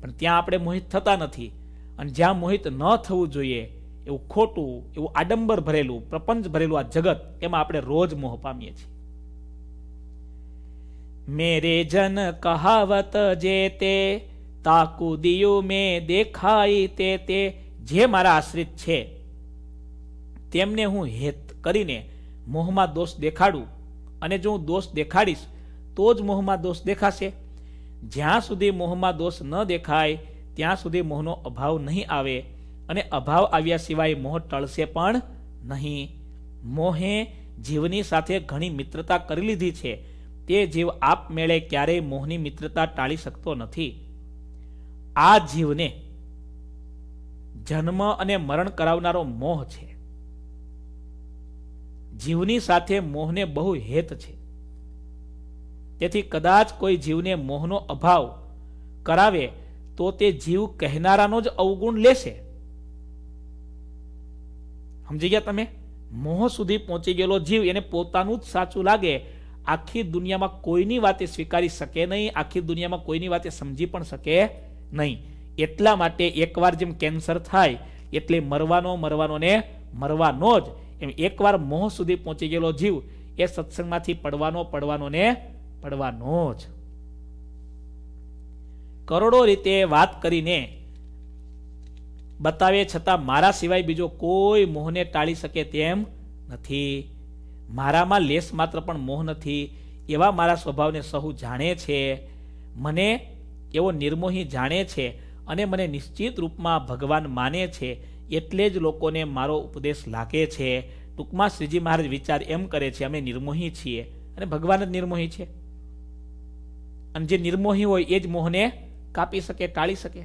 પણ ત્યાં આપણે મોહિત થતા નથી અને જ્યાં મોહિત ન થવું જોઈએ એવું ખોટું એવું આડંબર ભરેલું પ્રપંચ ભરેલું આ જગત એમાં આપણે રોજ મોહ પામીએ છીએ મેરે જન કહાવત જે તે તાકુ દિયું મેં દેખાઈ તે તે જે મારા આશ્રિત છે તેમને હું હેત કરીને મોહમાં દોષ દેખાડું અને જો હું દોષ દેખાડીશ તો જ મોહમાં દોષ દેખાશે જ્યાં સુધી મોહમાં દોષ ન દેખાય ત્યાં સુધી મોહનો અભાવ નહીં આવે અને અભાવ આવ્યા સિવાય મોહ ટળશે પણ નહીં મોહે જીવની સાથે ઘણી મિત્રતા કરી લીધી છે તે જીવ આપમેળે ક્યારેય મોહની મિત્રતા ટાળી શકતો નથી આ જીવને જન્મ અને મરણ કરાવનારો મોહ છે જીવની સાથે મોહને બહુ હેત છે તેથી કદાચ કોઈ જીવને મોહનો અભાવ કરાવે તો તે જીવ કહેનારાનો જ અવગુણ લેશે સમજી ગયા તમે મોહ સુધી પહોંચી ગયેલો જીવ એને પોતાનું જ સાચું લાગે આખી દુનિયામાં કોઈની વાતે સ્વીકારી શકે નહીં આખી દુનિયામાં કોઈની વાતે સમજી પણ શકે નહીં એટલા માટે એકવાર જેમ કેન્સર થાય એટલે મરવાનો મરવાનો ને મરવાનો જ એમ એકવાર મોહ સુધી પહોંચી ગયેલો જીવ એ સત્સંગમાંથી પડવાનો પડવાનો ને પડવાનો જ કરોડો રીતે વાત કરીને બતાવે છતાં મારા સિવાય બીજો કોઈ મોહને ટાળી શકે તેમ નથી મારામાં લેસ માત્ર પણ મોહ નથી એવા મારા સ્વભાવને સહુ જાણે છે મને એવો નિર્મોહી જાણે છે અને મને નિશ્ચિત રૂપમાં ભગવાન માને છે એટલે જ લોકોને મારો ઉપદેશ લાગે છે ટૂંકમાં શ્રીજી મહારાજ વિચાર એમ કરે છે અમે નિર્મોહી છીએ અને ભગવાન જ નિર્મોહી છે અને જે નિર્મોહી હોય એ જ મોહને કાપી શકે ટાળી શકે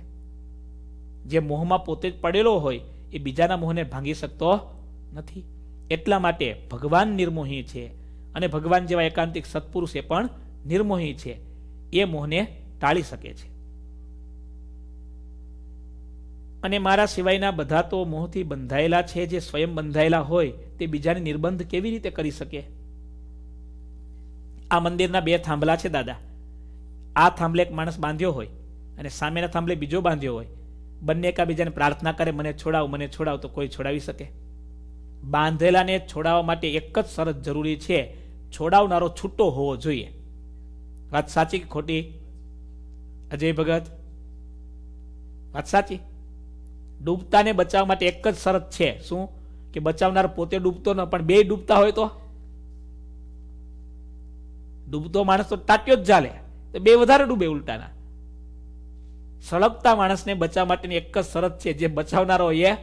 જે મોહમાં પોતે જ પડેલો હોય એ બીજાના મોહને ભાંગી શકતો નથી એટલા માટે ભગવાન નિર્મોહી છે અને ભગવાન જેવા એકાંતિક સત્પુરુષે પણ નિર્મોહી છે એ મોહને ટાળી શકે છે અને મારા સિવાયના બધા તો મોહથી બંધાયેલા છે જે સ્વયં બંધાયેલા હોય તે બીજાને નિર્બંધ કેવી રીતે કરી શકે આ મંદિરના બે થાંભલા છે દાદા આ થાંભલે એક માણસ બાંધ્યો હોય અને સામેના થાંભલે બીજો બાંધ્યો હોય બંને એકાબીજાને પ્રાર્થના કરે મને છોડાવ મને છોડાવ તો કોઈ છોડાવી શકે બાંધેલાને છોડાવવા માટે એક જ શરત જરૂરી છે છોડાવનારો છૂટો હોવો જોઈએ વાત સાચી કે ખોટી અજય ભગત વાત સાચી ડૂબતાને બચાવવા માટે એક જ શરત છે શું કે બચાવનાર પોતે ડૂબતો ન પણ બે ડૂબતા હોય તો ડૂબતો માણસ તો ટાટ્યો જ ચાલે તો બે વધારે ડૂબે ઉલટાના સળગતા માણસને બચાવવા માટેની એક જ શરત છે જે બચાવનારો હોય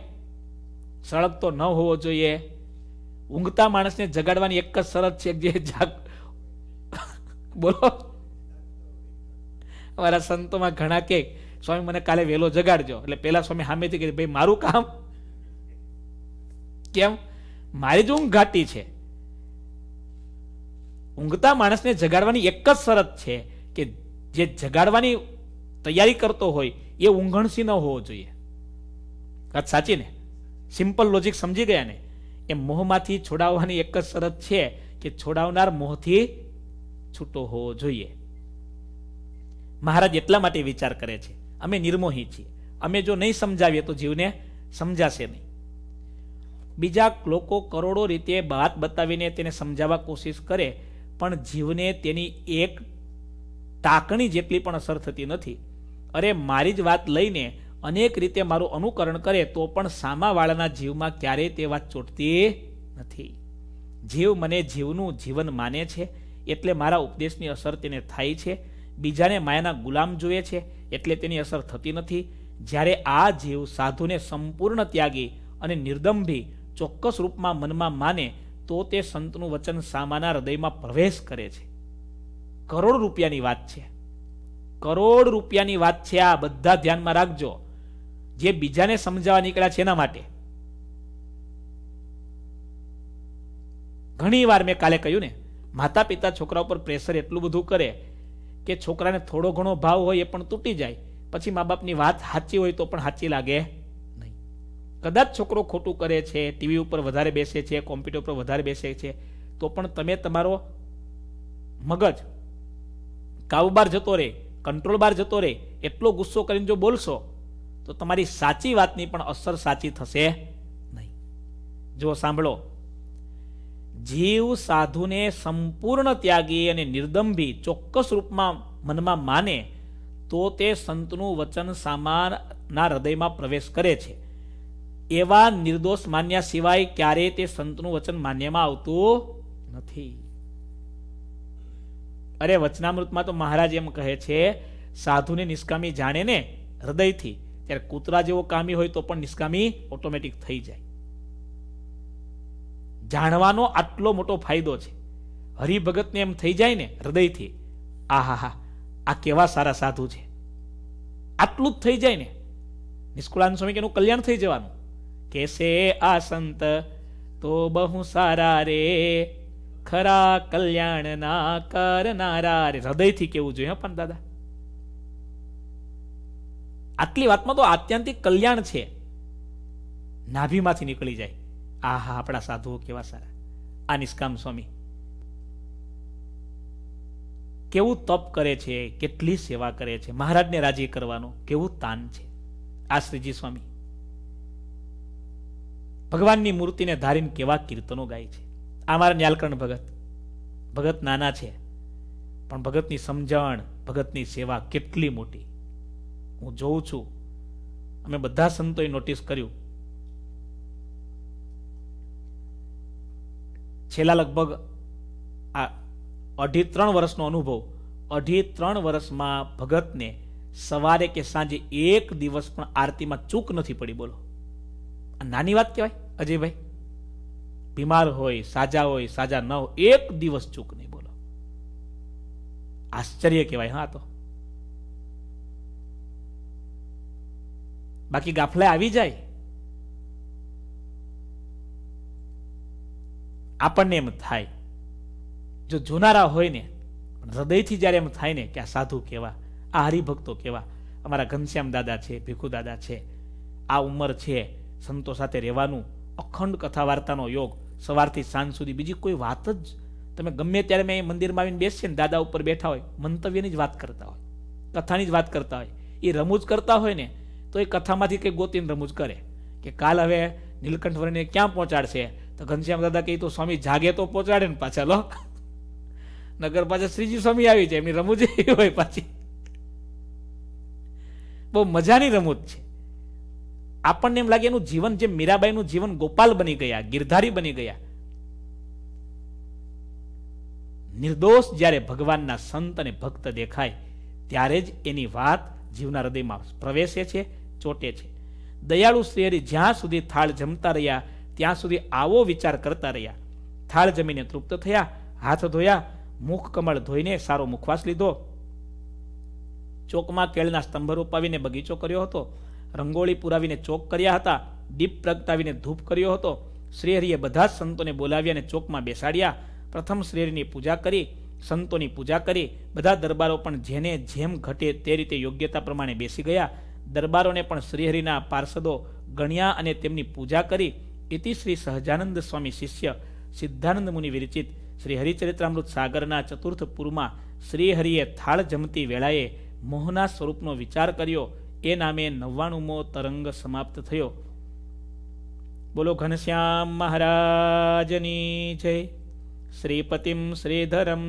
સળગતો ન હોવો જોઈએ ઊંઘતા માણસને જગાડવાની એક જ શરત છે જે જાગ બોલો મારા સંતોમાં ઘણા કે સ્વામી મને કાલે વેલો જગાડજો એટલે પેલા સ્વામી હામેથી કીધું ભાઈ મારું કામ કેમ મારી જ ઊંઘ ઘાટી છે ઊંઘતા માણસને જગાડવાની એક જ શરત છે કે જે જગાડવાની તૈયારી કરતો હોય એ ઊંઘણસી ન હોવો જોઈએ વાત સાચી ને સિમ્પલ લોજિક સમજી ગયા ને એ મોહમાંથી છોડાવવાની એક જ શરત છે કે છોડાવનાર મોહથી છૂટો હોવો જોઈએ મહારાજ એટલા માટે વિચાર કરે છે અમે નિર્મોહી છીએ અમે જો નહીં સમજાવીએ તો જીવને સમજાશે નહીં બીજા લોકો કરોડો રીતે વાત બતાવીને તેને સમજાવવા કોશિશ કરે પણ જીવને તેની એક ટાંકણી જેટલી પણ અસર થતી નથી અરે મારી જ વાત લઈને અનેક રીતે મારું અનુકરણ કરે તો પણ સામાવાળાના જીવમાં ક્યારેય તે વાત ચોટતી નથી જીવ મને જીવનું જીવન માને છે એટલે મારા ઉપદેશની અસર તેને થાય છે બીજાને માયાના ગુલામ જોઈએ છે એટલે તેની અસર થતી નથી જ્યારે આ જીવ સાધુને સંપૂર્ણ ત્યાગી અને નિર્દંભી ચોક્કસ રૂપમાં મનમાં માને તો તે સંતનું વચન સામાના હૃદયમાં પ્રવેશ કરે છે કરોડ રૂપિયાની વાત છે કરોડ રૂપિયાની વાત છે આ બધા ધ્યાનમાં રાખજો જે બીજાને સમજાવવા નીકળ્યા છે એના માટે ઘણી વાર મેં કાલે કહ્યું ને માતા પિતા છોકરા ઉપર પ્રેશર એટલું બધું કરે કે છોકરાને થોડો ઘણો ભાવ હોય એ પણ તૂટી જાય પછી મા બાપની વાત સાચી હોય તો પણ સાચી લાગે નહીં કદાચ છોકરો ખોટું કરે છે ટીવી ઉપર વધારે બેસે છે કોમ્પ્યુટર ઉપર વધારે બેસે છે તો પણ તમે તમારો મગજ કાબુ બહાર જતો રહે કંટ્રોલ બાર જતો રહે એટલો ગુસ્સો કરીને જો બોલશો તો તમારી સાચી વાતની પણ અસર સાચી થશે નહીં જો સાંભળો જીવ સાધુને સંપૂર્ણ ત્યાગી અને નિર્દંભી ચોક્કસ રૂપમાં મનમાં માને તો તે સંતનું વચન સામાનના હૃદયમાં પ્રવેશ કરે છે એવા નિર્દોષ માન્યા સિવાય ક્યારેય તે સંતનું વચન માન્યમાં આવતું નથી અરે વચનામૃતમાં તો મહારાજ એમ કહે છે સાધુને નિષ્કામી જાણે ને હૃદયથી ત્યારે કૂતરા જેવો કામી હોય તો પણ નિષ્કામી ઓટોમેટિક થઈ જાય જાણવાનો આટલો મોટો ફાયદો છે હરિભગતને એમ થઈ જાય ને હૃદયથી આ હા હા આ કેવા સારા સાધુ છે આટલું જ થઈ જાય ને નિષ્કુળાન સ્વામી કે એનું કલ્યાણ થઈ જવાનું કેસે આ સંત તો બહુ સારા રે ખરા કલ્યાણ ના કરનારા રે હૃદયથી કેવું જોઈએ પણ દાદા આટલી વાતમાં તો આત્યંતિક કલ્યાણ છે નાભીમાંથી નીકળી જાય આ હા આપણા સાધુઓ કેવા સારા આ નિષ્કામ સ્વામી કેવું તપ કરે છે કેટલી સેવા કરે છે મહારાજને રાજી કરવાનું કેવું તાન છે આ શ્રીજી સ્વામી ભગવાનની મૂર્તિને ધારીને કેવા કીર્તનો ગાય છે આ મારા ન્યાલકર્ણ ભગત ભગત નાના છે પણ ભગતની સમજણ ભગતની સેવા કેટલી મોટી હું જોઉં છું અમે બધા સંતોએ નોટિસ કર્યું છેલ્લા લગભગ આ અઢી ત્રણ વર્ષનો અનુભવ અઢી ત્રણ વર્ષમાં ભગતને સવારે કે સાંજે એક દિવસ પણ આરતીમાં ચૂક નથી પડી બોલો આ નાની વાત કહેવાય અજયભાઈ બીમાર હોય સાજા હોય સાજા ન હોય એક દિવસ ચૂક નહીં બોલો આશ્ચર્ય કહેવાય હા તો બાકી ગાફલા આવી જાય આપણને એમ થાય જો જોનારા હોય ને હૃદયથી જ્યારે એમ થાય ને કે આ સાધુ કેવા આ હરિભક્તો કેવા અમારા ઘનશ્યામ દાદા છે ભીખુ દાદા છે આ ઉંમર છે સંતો સાથે રહેવાનું અખંડ કથા વાર્તાનો યોગ સવારથી સાંજ સુધી બીજી કોઈ વાત જ તમે ગમે ત્યારે મેં મંદિરમાં આવીને બેસીએ ને દાદા ઉપર બેઠા હોય મંતવ્યની જ વાત કરતા હોય કથાની જ વાત કરતા હોય એ રમૂજ કરતા હોય ને તો એ કથામાંથી કંઈ ગોતીને રમૂજ કરે કે કાલ હવે નીલકંઠ વર્ણિને ક્યાં પહોંચાડશે તો ઘનશ્યામ દાદા કહે તો સ્વામી જાગે તો પહોંચાડે ને પાછા લો નગર પાછા શ્રીજી સ્વામી આવી જાય એમની રમૂજ એવી હોય પાછી બહુ મજાની રમૂજ છે આપણને એમ લાગે એનું જીવન જે મીરાબાઈનું જીવન ગોપાલ બની ગયા ગીરધારી બની ગયા નિર્દોષ જ્યારે ભગવાનના સંત અને ભક્ત દેખાય ત્યારે જ એની વાત જીવના હૃદયમાં પ્રવેશે છે ચોટે છે દયાળુ શ્રીહરિ જ્યાં સુધી થાળ જમતા રહ્યા ત્યાં સુધી આવો વિચાર કરતા રહ્યા થાળ જમીને તૃપ્ત થયા હાથ ધોયા મુખ કમળ ધોઈને સારો મુખવાસ લીધો ચોકમાં કેળના સ્તંભ રૂપાવીને બગીચો કર્યો હતો રંગોળી પુરાવીને ચોક કર્યા હતા દીપ પ્રગટાવીને ધૂપ કર્યો હતો શ્રીહરિએ બધા જ સંતોને બોલાવ્યા અને ચોકમાં બેસાડ્યા પ્રથમ શ્રીહરિની પૂજા કરી સંતોની પૂજા કરી બધા દરબારો પણ જેને જેમ ઘટે તે રીતે યોગ્યતા પ્રમાણે બેસી ગયા દરબારોને પણ શ્રીહરિના પાર્ષદો ગણ્યા અને તેમની પૂજા કરી ઇતિ શ્રી સહજાનંદ સ્વામી શિષ્ય સિદ્ધાનંદ મુનિ વિરચિત શ્રી હરિચરિત્રામૃત સાગરના ચતુર્થ પૂરમાં શ્રીહરિએ થાળ જમતી વેળાએ મોહના સ્વરૂપનો વિચાર કર્યો એ નામે નવ્વાણુંમો તરંગ સમાપ્ત થયો બોલો ઘનશ્યામ મહારાજની જય શ્રીપતિમ શ્રીધરમ